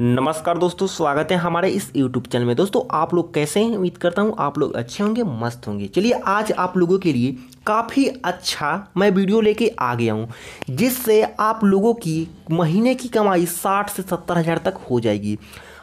नमस्कार दोस्तों स्वागत है हमारे इस YouTube चैनल में दोस्तों आप लोग कैसे हैं उम्मीद करता हूं आप लोग अच्छे होंगे मस्त होंगे चलिए आज आप लोगों के लिए काफ़ी अच्छा मैं वीडियो लेके आ गया हूं जिससे आप लोगों की महीने की कमाई 60 से सत्तर हज़ार तक हो जाएगी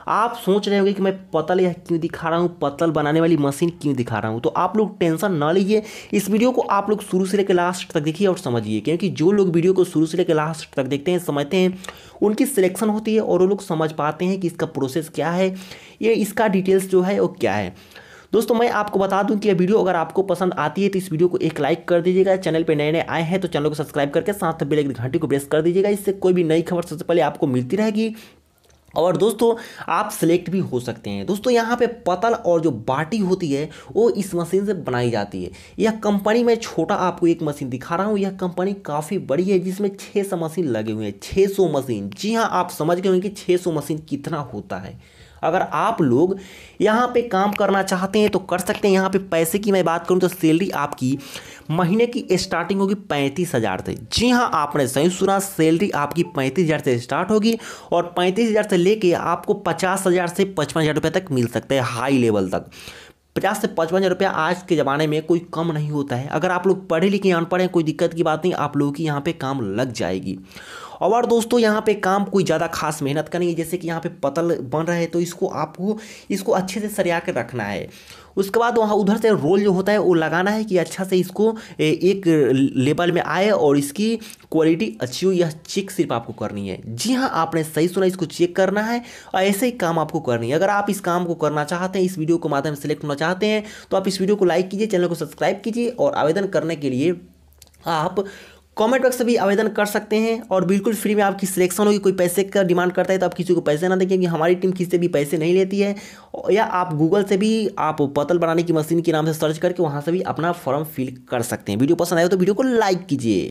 आप सोच रहे होंगे कि मैं पतल यह क्यों दिखा रहा हूँ पतल बनाने वाली मशीन क्यों दिखा रहा हूँ तो आप लोग टेंशन ना लीजिए इस वीडियो को आप लोग शुरू से लेकर लास्ट तक देखिए और समझिए क्योंकि जो लोग वीडियो को शुरू से लेकर लास्ट तक देखते हैं समझते हैं उनकी सिलेक्शन होती है और वो लोग समझ पाते हैं कि इसका प्रोसेस क्या है ये इसका डिटेल्स जो है वो क्या है दोस्तों मैं आपको बता दूं कि यह वीडियो अगर आपको पसंद आती है तो इस वीडियो को एक लाइक कर दीजिएगा चैनल पर नए नए आए हैं तो चैनल को सब्सक्राइब करके साथ बेल एक घंटी को प्रेस कर दीजिएगा इससे कोई भी नई खबर सबसे पहले आपको मिलती रहेगी और दोस्तों आप सेलेक्ट भी हो सकते हैं दोस्तों यहाँ पे पतल और जो बाटी होती है वो इस मशीन से बनाई जाती है यह कंपनी में छोटा आपको एक मशीन दिखा रहा हूँ यह कंपनी काफ़ी बड़ी है जिसमें 600 मशीन लगे हुए हैं 600 मशीन जी हाँ आप समझ गए होंगे कि 600 मशीन कितना होता है अगर आप लोग यहाँ पे काम करना चाहते हैं तो कर सकते हैं यहाँ पे पैसे की मैं बात करूँ तो सैलरी आपकी महीने की स्टार्टिंग होगी पैंतीस हज़ार से जी हाँ आपने सही सुना सैलरी आपकी पैंतीस हज़ार से स्टार्ट होगी और पैंतीस हज़ार से लेके आपको पचास हज़ार से पचपन हज़ार रुपये तक मिल सकता है हाई लेवल तक पचास से पचपन हज़ार रुपया आज के ज़माने में कोई कम नहीं होता है अगर आप लोग पढ़े लिखे अनपढ़ हैं कोई दिक्कत की बात नहीं आप लोगों की यहाँ पे काम लग जाएगी और दोस्तों यहाँ पे काम कोई ज़्यादा खास मेहनत का नहीं है जैसे कि यहाँ पे पतल बन रहे हैं तो इसको आपको इसको अच्छे से सरिया कर रखना है उसके बाद वहाँ उधर से रोल जो होता है वो लगाना है कि अच्छा से इसको एक लेवल में आए और इसकी क्वालिटी अच्छी हो यह चेक सिर्फ आपको करनी है जी हाँ आपने सही सुना इसको चेक करना है और ऐसे ही काम आपको करनी है अगर आप इस काम को करना चाहते हैं इस वीडियो को माध्यम सेलेक्ट होना चाहते हैं तो आप इस वीडियो को लाइक कीजिए चैनल को सब्सक्राइब कीजिए और आवेदन करने के लिए आप कॉमेंट बॉक्स भी आवेदन कर सकते हैं और बिल्कुल फ्री में आपकी सिलेक्शन होगी कोई पैसे का डिमांड करता है तो आप किसी को पैसे ना दें क्योंकि हमारी टीम किसी से भी पैसे नहीं लेती है या आप गूगल से भी आप पतल बनाने की मशीन के नाम से सर्च करके वहाँ से भी अपना फॉर्म फिल कर सकते हैं वीडियो पसंद आए तो वीडियो को लाइक कीजिए